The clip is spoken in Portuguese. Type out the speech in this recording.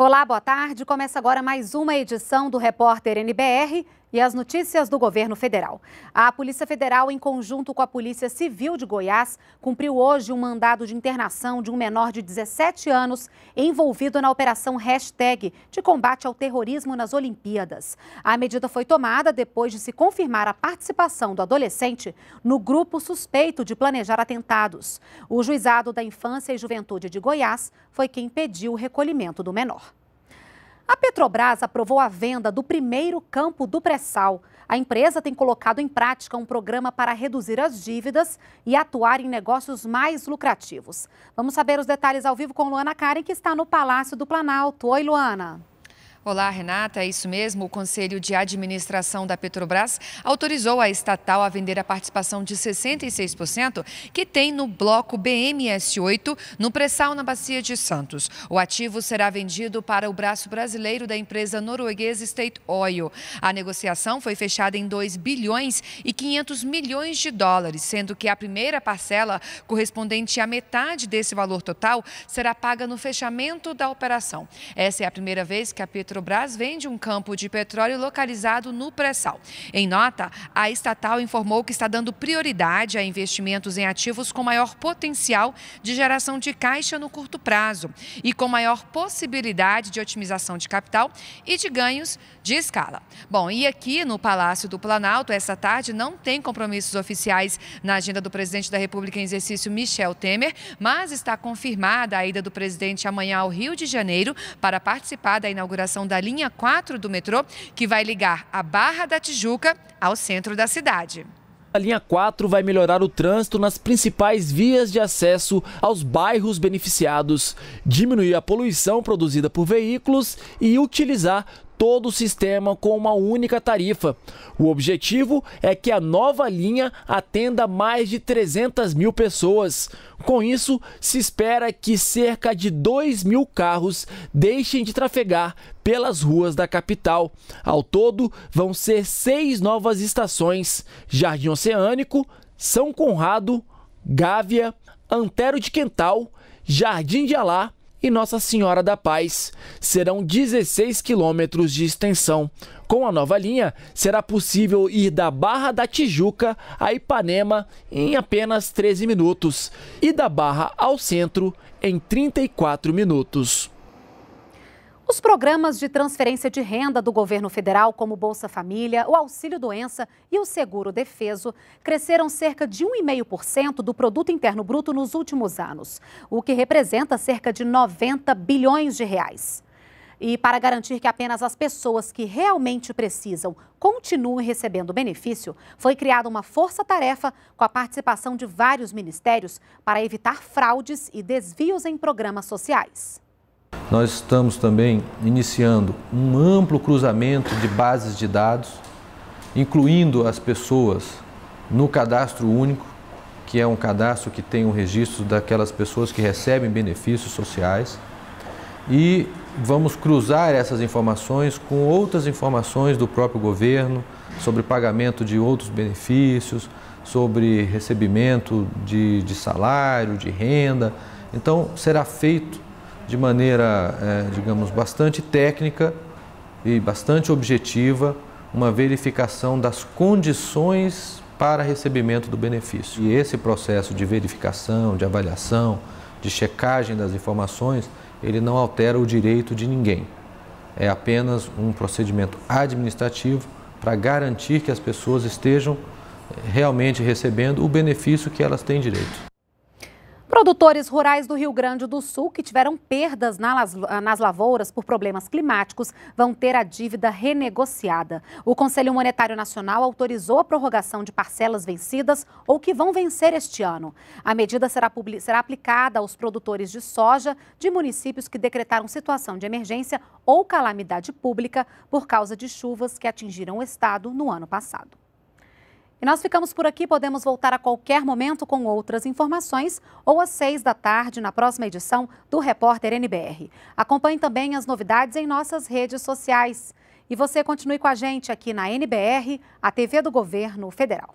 Olá, boa tarde. Começa agora mais uma edição do Repórter NBR e as notícias do governo federal. A Polícia Federal, em conjunto com a Polícia Civil de Goiás, cumpriu hoje um mandado de internação de um menor de 17 anos envolvido na operação hashtag de combate ao terrorismo nas Olimpíadas. A medida foi tomada depois de se confirmar a participação do adolescente no grupo suspeito de planejar atentados. O juizado da Infância e Juventude de Goiás foi quem pediu o recolhimento do menor. A Petrobras aprovou a venda do primeiro campo do pré-sal. A empresa tem colocado em prática um programa para reduzir as dívidas e atuar em negócios mais lucrativos. Vamos saber os detalhes ao vivo com Luana Karen, que está no Palácio do Planalto. Oi, Luana. Olá, Renata. É isso mesmo. O Conselho de Administração da Petrobras autorizou a estatal a vender a participação de 66% que tem no bloco BMS8, no pré-sal na Bacia de Santos. O ativo será vendido para o braço brasileiro da empresa norueguesa State Oil. A negociação foi fechada em 2 bilhões e 500 milhões de dólares, sendo que a primeira parcela, correspondente à metade desse valor total, será paga no fechamento da operação. Essa é a primeira vez que a Petrobras Petrobras vende um campo de petróleo localizado no pré-sal. Em nota, a estatal informou que está dando prioridade a investimentos em ativos com maior potencial de geração de caixa no curto prazo e com maior possibilidade de otimização de capital e de ganhos de escala. Bom, e aqui no Palácio do Planalto, essa tarde, não tem compromissos oficiais na agenda do presidente da República em exercício, Michel Temer, mas está confirmada a ida do presidente amanhã ao Rio de Janeiro para participar da inauguração da linha 4 do metrô, que vai ligar a Barra da Tijuca ao centro da cidade. A linha 4 vai melhorar o trânsito nas principais vias de acesso aos bairros beneficiados, diminuir a poluição produzida por veículos e utilizar todo o sistema com uma única tarifa. O objetivo é que a nova linha atenda mais de 300 mil pessoas. Com isso, se espera que cerca de 2 mil carros deixem de trafegar pelas ruas da capital. Ao todo, vão ser seis novas estações: Jardim Oceânico, São Conrado, Gávea, Antero de Quental, Jardim de Alá e Nossa Senhora da Paz. Serão 16 quilômetros de extensão. Com a nova linha, será possível ir da Barra da Tijuca a Ipanema em apenas 13 minutos e da Barra ao centro em 34 minutos. Os programas de transferência de renda do governo federal, como Bolsa Família, o Auxílio Doença e o Seguro Defeso, cresceram cerca de 1,5% do produto interno bruto nos últimos anos, o que representa cerca de 90 bilhões de reais. E para garantir que apenas as pessoas que realmente precisam continuem recebendo benefício, foi criada uma força-tarefa com a participação de vários ministérios para evitar fraudes e desvios em programas sociais. Nós estamos também iniciando um amplo cruzamento de bases de dados, incluindo as pessoas no cadastro único, que é um cadastro que tem o um registro daquelas pessoas que recebem benefícios sociais. E vamos cruzar essas informações com outras informações do próprio governo sobre pagamento de outros benefícios, sobre recebimento de, de salário, de renda. Então, será feito de maneira, é, digamos, bastante técnica e bastante objetiva uma verificação das condições para recebimento do benefício. E esse processo de verificação, de avaliação, de checagem das informações, ele não altera o direito de ninguém. É apenas um procedimento administrativo para garantir que as pessoas estejam é, realmente recebendo o benefício que elas têm direito. Produtores rurais do Rio Grande do Sul que tiveram perdas nas lavouras por problemas climáticos vão ter a dívida renegociada. O Conselho Monetário Nacional autorizou a prorrogação de parcelas vencidas ou que vão vencer este ano. A medida será, será aplicada aos produtores de soja de municípios que decretaram situação de emergência ou calamidade pública por causa de chuvas que atingiram o estado no ano passado. E nós ficamos por aqui, podemos voltar a qualquer momento com outras informações ou às seis da tarde na próxima edição do Repórter NBR. Acompanhe também as novidades em nossas redes sociais. E você continue com a gente aqui na NBR, a TV do Governo Federal.